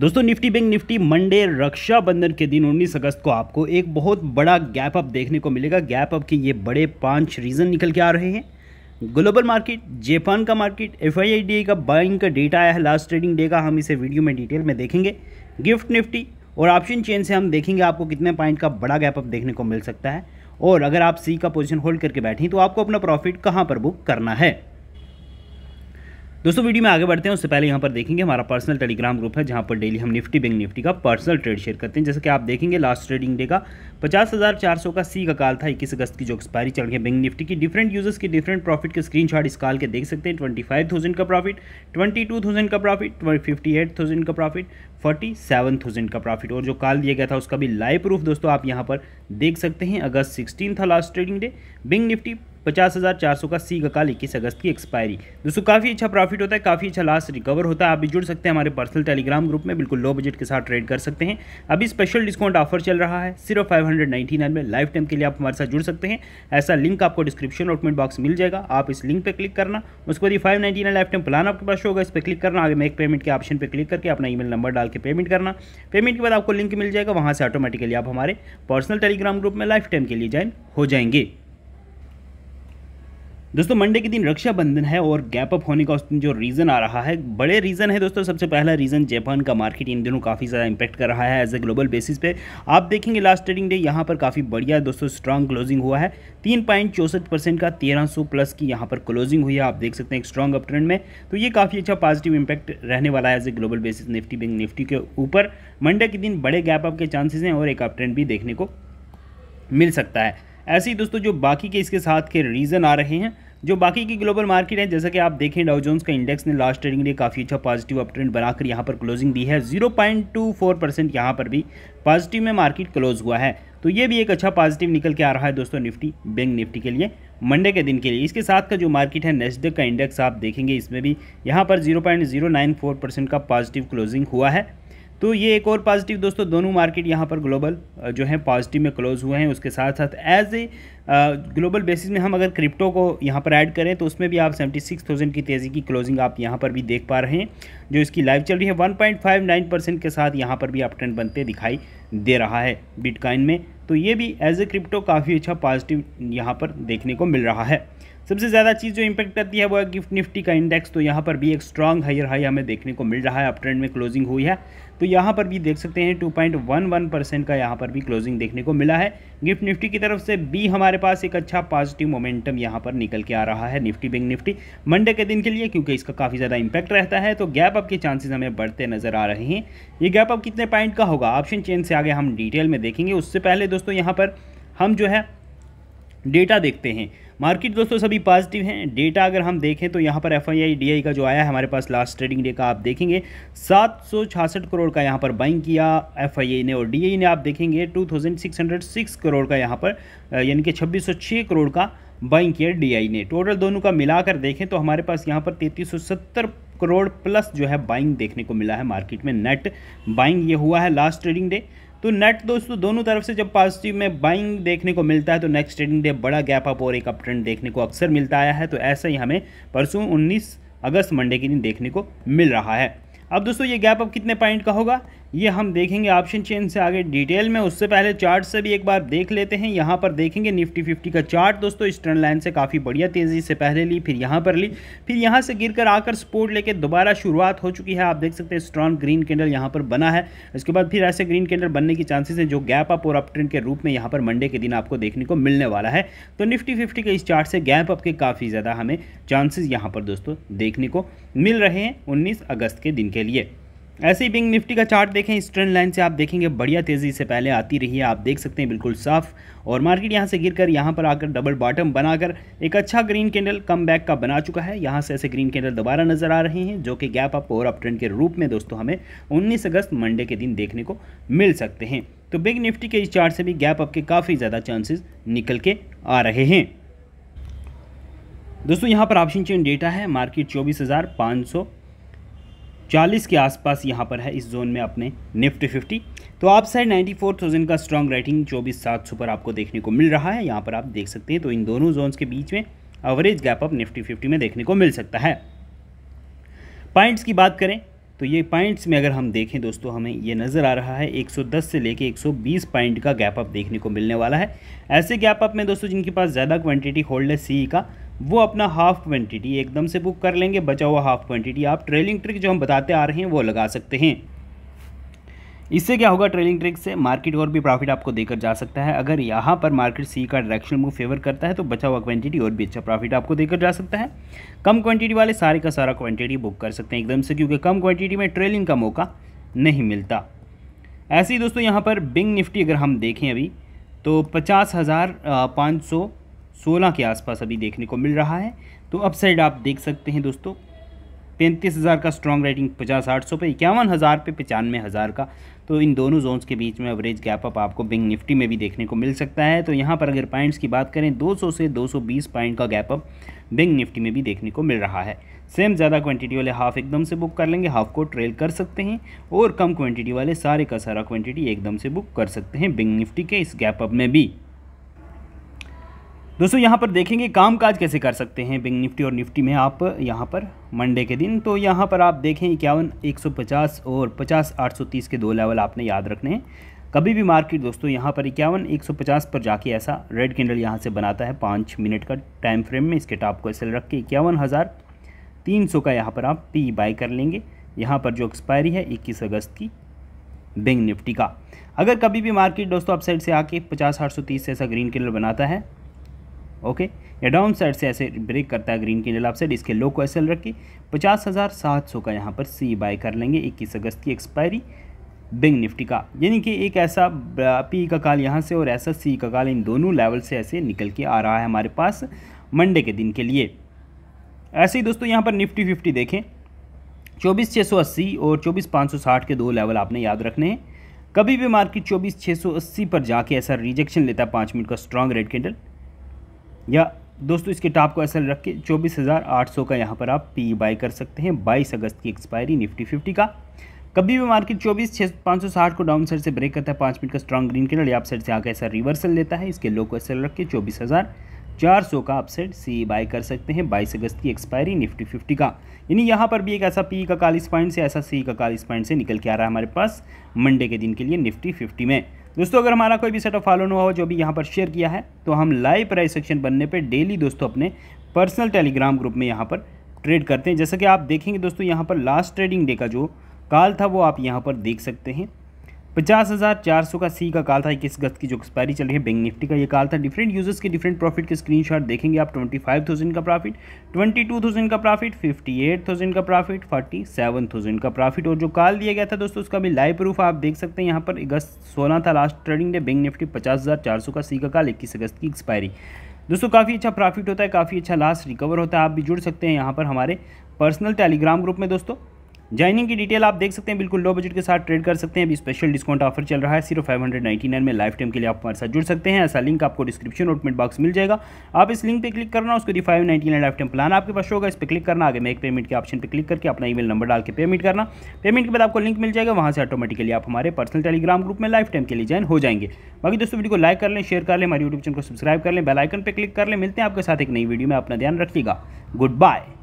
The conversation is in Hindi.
दोस्तों nifty bank nifty Monday Raksha Bandhan के दिन 19 अगस्त को आपको एक बहुत बड़ा गैप अप देखने को मिलेगा गैप अप के ये बड़े पांच रीज़न निकल के आ रहे हैं ग्लोबल मार्केट जापान का मार्केट एफ का बाइंग का डेटा आया है लास्ट ट्रेडिंग डे का हम इसे वीडियो में डिटेल में देखेंगे गिफ्ट निफ्टी और ऑप्शन चेन से हम देखेंगे आपको कितने पॉइंट का बड़ा गैप अप देखने को मिल सकता है और अगर आप सी का पोजिशन होल्ड करके बैठें तो आपको अपना प्रॉफिट कहाँ पर बुक करना है दोस्तों वीडियो में आगे बढ़ते हैं उससे पहले यहाँ पर देखेंगे हमारा पर्सनल टेलीग्राम ग्रुप है जहाँ पर डेली हम निफ्टी बैंक निफ्टी का पर्सनल ट्रेड शेयर करते हैं जैसे कि आप देखेंगे लास्ट ट्रेडिंग डे का पचास हज़ार चार सौ का सी का काल था इक्कीस अगस्त की जो एक्सपायरी चल गई बैंक निफ्टी की डिफरेंट यूजर्स की डिफरेंट प्रॉफिट के स्क्रीन इस काल के देख सकते हैं ट्वेंटी फाइव थाउजेंड का प्रॉफिट ट्वेंटी टू थाउजेंड का प्रॉफिट फिफ्टी एट थाउजेंड का प्रॉफिट फोर्टी सेवन थाउजेंड का प्रॉफिट और जो काल दिया गया था उसका भी लाइव प्रूफ दोस्तों आप यहाँ पर देख सकते हैं अगस्त सिक्सटीन था last trading day being Nifty पचास हज़ार चार सौ का सी गकाल इक्कीस अगस्त की एक्सपायरी दोस्तों काफ़ी अच्छा प्रॉफिट होता है काफ़ी अच्छा लास्ट रिकवर होता है आप भी जुड़ सकते हैं हमारे पर्सनल टेलीग्राम ग्रुप में बिल्कुल लो बजट के साथ ट्रेड कर सकते हैं अभी स्पेशल डिस्काउंट ऑफर चल रहा है सिर्फ फाइव हंड्रेड नाइन्टी नाइन में लाइफ टाइम के लिए आप हमारे साथ जुड़ सकते हैं ऐसा लिंक आपको डिस्क्रिप्शन और कमेंट बॉक्स मिल जाएगा आप इस लिंक पर क्लिक करना उसके बाद five ninety nine lifetime plan आपके पास होगा इस पर क्लिक करना आगे मेक पेमेंट के ऑप्शन पर क्लिक करके अपना मेल नंबर डाल के पेमेंट करना पेमेंट के बाद आपको लिंक मिल जाएगा वहाँ से ऑटोमेटिकली आप हमारे पर्सनल टेलीग्राम ग्रुप में लाइफ टाइम के लिए ज्वाइन हो जाएंगे दोस्तों मंडे के दिन रक्षाबंधन है और गैप अप होने का उस दिन जो रीज़न आ रहा है बड़े रीज़न है दोस्तों सबसे पहला रीज़न जापान का मार्केट इन दिनों काफ़ी ज़्यादा इंपैक्ट कर रहा है एज ए ग्लोबल बेसिस पे आप देखेंगे लास्ट ट्रेडिंग डे यहाँ पर काफ़ी बढ़िया दोस्तों स्ट्रांग क्लोजिंग हुआ है तीन पॉइंट चौसठ परसेंट का तेरह सौ प्लस की यहाँ पर क्लोजिंग हुई है आप देख सकते हैं एक स्ट्रांग अप ट्रेंड में तो ये काफ़ी अच्छा पॉजिटिव इम्पैक्ट रहने वाला है as a global basis Nifty bank Nifty के ऊपर मंडे के दिन बड़े गैप अप के चांसेज हैं और एक अप ट्रेंड भी देखने को मिल सकता है ऐसे ही दोस्तों जो बाकी के इसके साथ के रीज़न आ रहे हैं जो बाकी की ग्लोबल मार्केट है जैसा कि आप देखें डाउजोन्स का इंडेक्स ने लास्ट ट्रेडिंग डे काफ़ी अच्छा पॉजिटिव अप ट्रेंड बनाकर यहाँ पर क्लोजिंग दी है 0.24 परसेंट यहाँ पर भी पॉजिटिव में मार्केट क्लोज हुआ है तो ये भी एक अच्छा पॉजिटिव निकल के आ रहा है दोस्तों निफ्टी बैंक निफ्टी के लिए मंडे के दिन के लिए इसके साथ का जो मार्केट है नेस्डेक का इंडेक्स आप देखेंगे इसमें भी यहाँ पर 0.094 परसेंट का पॉजिटिव क्लोजिंग हुआ है तो ये एक और पॉजिटिव दोस्तों दोनों मार्केट यहाँ पर ग्लोबल जो है पॉजिटिव में क्लोज़ हुए हैं उसके साथ साथ एज ए ग्लोबल बेसिस में हम अगर क्रिप्टो को यहाँ पर ऐड करें तो उसमें भी आप सेवेंटी सिक्स थाउजेंड की तेज़ी की क्लोजिंग आप यहाँ पर भी देख पा रहे हैं जो इसकी लाइव चल रही है one point five nine percent के साथ यहाँ पर भी आप ट्रेंड बनते दिखाई दे रहा है बिटकॉइन में तो ये भी एज ए क्रिप्टो काफ़ी अच्छा पॉजिटिव यहाँ पर देखने को मिल रहा है सबसे ज़्यादा चीज़ जो इम्पैक्ट करती है वो है गिफ्ट निफ्टी का इंडेक्स तो यहाँ पर भी एक स्ट्रॉन्ग हायर हाई हमें देखने को मिल रहा है अप ट्रेंड में क्लोजिंग हुई है तो यहाँ पर भी देख सकते हैं 2.11 परसेंट का यहाँ पर भी क्लोजिंग देखने को मिला है गिफ्ट निफ्टी की तरफ से भी हमारे पास एक अच्छा पॉजिटिव मोमेंटम यहाँ पर निकल के आ रहा है निफ्टी बैंक निफ्टी मंडे के दिन के लिए क्योंकि इसका काफ़ी ज़्यादा इंपैक्ट रहता है तो गैप अप के चांसेस हमें बढ़ते नजर आ रहे हैं ये गैप अप कितने पॉइंट का होगा ऑप्शन चेन से आगे हम डिटेल में देखेंगे उससे पहले दोस्तों यहाँ पर हम जो है डेटा देखते हैं मार्केट दोस्तों सभी पॉजिटिव हैं डेटा अगर हम देखें तो यहाँ पर एफ आई का जो आया है हमारे पास लास्ट ट्रेडिंग डे का आप देखेंगे सात करोड़ का यहाँ पर बाइंग किया एफ ने और डी ने आप देखेंगे टू करोड़ का यहाँ पर यानी कि छब्बीस करोड़ का बाइंग किया डी ने टोटल दोनों का मिलाकर देखें तो हमारे पास यहाँ पर 3370 करोड़ प्लस जो है बाइंग देखने को मिला है मार्केट में नेट बाइंग ये हुआ है लास्ट ट्रेडिंग डे तो नेट दोस्तों दोनों तरफ से जब पॉजिटिव में बाइंग देखने को मिलता है तो नेक्स्ट ट्रेडिंग डे बड़ा गैप अप और एक अप ट्रेंड देखने को अक्सर मिलता आया है तो ऐसा ही हमें परसों उन्नीस अगस्त मंडे के दिन देखने को मिल रहा है अब दोस्तों ये गैप अप कितने पॉइंट का होगा ये हम देखेंगे ऑप्शन चेन से आगे डिटेल में उससे पहले चार्ट से भी एक बार देख लेते हैं यहाँ पर देखेंगे निफ्टी फिफ्टी का चार्ट दोस्तों इस ट्रेंड लाइन से काफ़ी बढ़िया तेज़ी से पहले ली फिर यहाँ पर ली फिर यहाँ से गिरकर आकर सपोर्ट लेके दोबारा शुरुआत हो चुकी है आप देख सकते हैं स्ट्रॉन्ग ग्रीन कैंडल यहाँ पर बना है इसके बाद फिर ऐसे ग्रीन कैंडल बनने की चांसेस हैं जो गैप अप और अप ट्रेंड के रूप में यहाँ पर मंडे के दिन आपको देखने को मिलने वाला है तो निफ्टी फिफ्टी के इस चार्ट से गैप अप के काफ़ी ज़्यादा हमें चांसेज यहाँ पर दोस्तों देखने को मिल रहे हैं उन्नीस अगस्त के दिन के लिए ऐसे ही बिंग निफ्टी का चार्ट देखें इस ट्रेंड लाइन से आप देखेंगे बढ़िया तेज़ी से पहले आती रही है आप देख सकते हैं बिल्कुल साफ और मार्केट यहां से गिरकर यहां पर आकर डबल बॉटम बनाकर एक अच्छा ग्रीन कैंडल कम बैक का बना चुका है यहां से ऐसे ग्रीन कैंडल दोबारा नजर आ रहे हैं जो कि गैप अप और अप ट्रेंड के रूप में दोस्तों हमें उन्नीस अगस्त मंडे के दिन देखने को मिल सकते हैं तो बिग निफ्टी के इस चार्ट से भी गैप अप के काफ़ी ज़्यादा चांसेस निकल के आ रहे हैं दोस्तों यहाँ पर ऑप्शन चेन डेटा है मार्केट चौबीस हज़ार पाँच सौ चालीस के आसपास यहाँ पर है इस जोन में अपने निफ्टी फिफ्टी तो आप साइड थाउजेंड का स्ट्रॉन्ग राइटिंग चौबीस सात सुपर आपको देखने को मिल रहा है यहाँ पर आप देख सकते हैं तो इन दोनों जोन्स के बीच में average gap up Nifty fifty में देखने को मिल सकता है पॉइंट्स की बात करें तो ये पॉइंट्स में अगर हम देखें दोस्तों हमें ये नज़र आ रहा है 110 से लेके 120 पॉइंट का गैप अप देखने को मिलने वाला है ऐसे गैप अप में दोस्तों जिनके पास ज़्यादा क्वांटिटी होल्ड है सी e का वो अपना हाफ क्वांटिटी एकदम से बुक कर लेंगे बचा हुआ हाफ क्वांटिटी आप ट्रेलिंग ट्रिक जो हम बताते आ रहे हैं वो लगा सकते हैं इससे क्या होगा ट्रेलिंग ट्रिक से मार्केट और भी प्रॉफिट आपको देकर जा सकता है अगर यहाँ पर मार्केट सी का डायरेक्शन मूव फेवर करता है तो बचा हुआ क्वांटिटी और भी अच्छा प्रॉफिट आपको देकर जा सकता है कम क्वांटिटी वाले सारे का सारा क्वांटिटी बुक कर सकते हैं एकदम से क्योंकि कम क्वांटिटी में ट्रेलिंग का मौका नहीं मिलता ऐसे ही दोस्तों यहाँ पर बिंग निफ्टी अगर हम देखें अभी तो पचास हज़ार पाँच सौ सोलह के आसपास अभी देखने को मिल रहा है तो अपसाइड आप देख सकते हैं दोस्तों पैंतीस हज़ार का स्ट्रॉन्ग रेटिंग पचास आठ सौ पे इक्यावन हज़ार पे पचानवे हज़ार का तो इन दोनों जोन्स के बीच में एवरेज गैप अप आपको बिंग निफ्टी में भी देखने को मिल सकता है तो यहाँ पर अगर पॉइंट्स की बात करें 200 से 220 पॉइंट का गैप अप बिंग निफ्टी में भी देखने को मिल रहा है सेम ज़्यादा क्वांटिटी वाले हाफ एकदम से बुक कर लेंगे हाफ को ट्रेल कर सकते हैं और कम क्वान्टिटी वाले सारे का सारा क्वान्टिटी एकदम से बुक कर सकते हैं बिंग निफ्टी के इस गैप अप में भी दोस्तों यहाँ पर देखेंगे काम काज कैसे कर सकते हैं बैंक निफ्टी और निफ्टी में आप यहाँ पर मंडे के दिन तो यहाँ पर आप देखें इक्यावन एक सौ पचास और पचास आठ सौ तीस के दो लेवल आपने याद रखने हैं कभी भी मार्केट दोस्तों यहाँ पर इक्यावन एक सौ पचास पर जाके ऐसा रेड कैंडल यहाँ से बनाता है पाँच मिनट का टाइम फ्रेम में इसके टॉप को ऐसे रख के इक्यावन हज़ार तीन सौ का यहाँ पर आप पी बाई कर लेंगे यहाँ पर जो एक्सपायरी है इक्कीस अगस्त की बैंक निफ्टी का अगर कभी भी मार्केट दोस्तों अपसाइड से आके पचास आठ सौ तीस से ऐसा ग्रीन कलर बनाता है ओके या डाउन साइड से ऐसे ब्रेक करता है ग्रीन कैंडल साइड इसके लो को ऐसे रख के पचास हज़ार सात सौ का यहाँ पर सी बाय कर लेंगे इक्कीस अगस्त की एक्सपायरी बैंक निफ्टी का यानी कि एक ऐसा पी का काल यहाँ से और ऐसा सी का काल इन दोनों लेवल से ऐसे निकल के आ रहा है हमारे पास मंडे के दिन के लिए ऐसे ही दोस्तों यहाँ पर निफ्टी फिफ्टी देखें चौबीस छः सौ अस्सी और चौबीस पाँच सौ साठ के दो लेवल आपने याद रखने हैं कभी भी मार्केट चौबीस छः सौ अस्सी पर जाके ऐसा रिजेक्शन लेता है पाँच मिनट का स्ट्रांग रेड कैंडल या दोस्तों इसके टॉप को असल रख के चौबीस हज़ार आठ सौ का यहाँ पर आप पी बाई कर सकते हैं बाईस अगस्त की एक्सपायरी निफ्टी फिफ्टी का कभी भी मार्केट चौबीस छः पाँच सौ साठ को डाउन साइड से ब्रेक करता है पाँच मिनट का स्ट्रॉन्ग ग्रीन कैंडल या साइड से आकर ऐसा रिवर्सल लेता है इसके लो को असल रख के चौबीस हज़ार चार सौ का अपसेट सी बाई कर सकते हैं बाईस अगस्त की एक्सपायरी निफ्टी फिफ्टी का यानी यहाँ पर भी एक ऐसा पी का कालीस पॉइंट से ऐसा सी का कालीस पॉइंट से निकल के आ रहा है हमारे पास मंडे के दिन के लिए निफ्टी फिफ्टी में दोस्तों अगर हमारा कोई भी सेटअप फॉलो हुआ हो जो भी यहाँ पर शेयर किया है तो हम लाइव प्राइस सेक्शन बनने पर डेली दोस्तों अपने पर्सनल टेलीग्राम ग्रुप में यहाँ पर ट्रेड करते हैं जैसा कि आप देखेंगे दोस्तों यहाँ पर लास्ट ट्रेडिंग डे का जो काल था वो आप यहाँ पर देख सकते हैं पचास हज़ार चार सौ का सी का काल था इक्कीस अगस्त की जो एक्सपायरी चल रही है बैंक निफ्टी का ये काल था डिफरेंट यूजर्स के डिफरेंट प्रॉफिट के स्क्रीनशॉट देखेंगे आप ट्वेंटी फाइव थाउजेंड का प्रॉफिट ट्वेंटी टू थाउजेंड का प्रॉफिट फिफ्टी एट थाउजेंड का प्रॉफिट फोर्टी सेवन थाउजेंड का प्रॉफिट और जो काल दिया गया था दोस्तों उसका भी लाइव प्रूफ आप देख सकते हैं यहाँ पर अगस्त सोलह था last trading day bank Nifty पचास हज़ार चार सौ का सी का काल इक्कीस अगस्त की एक्सपायरी दोस्तों काफ़ी अच्छा प्रॉफिट होता है काफ़ी अच्छा लास्ट रिकवर होता है आप भी जुड़ सकते हैं यहाँ पर हमारे पर्सनल टेलीग्राम ग्रुप में दोस्तों ज्वाइनिंग की डिटेल आप देख सकते हैं बिल्कुल लो बजट के साथ ट्रेड कर सकते हैं अभी स्पेशल डिस्काउंट ऑफर चल रहा है सिर्फ फाइव हंड्रेड नाइन्टी नाइन में लाइफ टाइम के लिए आप हमारे साथ जुड़ सकते हैं ऐसा लिंक आपको डिस्क्रिप्शन और कमेंट बॉक्स मिल जाएगा आप इस लिंक पर क्लिक करना उसके लिए five ninety nine lifetime plan आपके पास होगा इस पर क्लिक करना आगे मेक पेमेंट के ऑप्शन पर क्लिक करके अपना ई नंबर डाल के पेमेंट करना पेमेंट के बाद आपको लिंक मिल जाएगा वहाँ से ऑटोमेटिकली आप हमारे पर्सनल टेलीग्राम ग्रुप में लाइफ टाइम के लिए ज्वाइन हो जाएंगे बाकी दोस्तों वीडियो को लाइक कर लें शेयर कर लें हमारे यूट्यूब चैनल को सब्सक्राइब कर लें बेलाइकन पर क्लिक कर लें मिलते हैं आपके साथ एक नई वीडियो में अपना ध्यान रखिएगा गुड बाय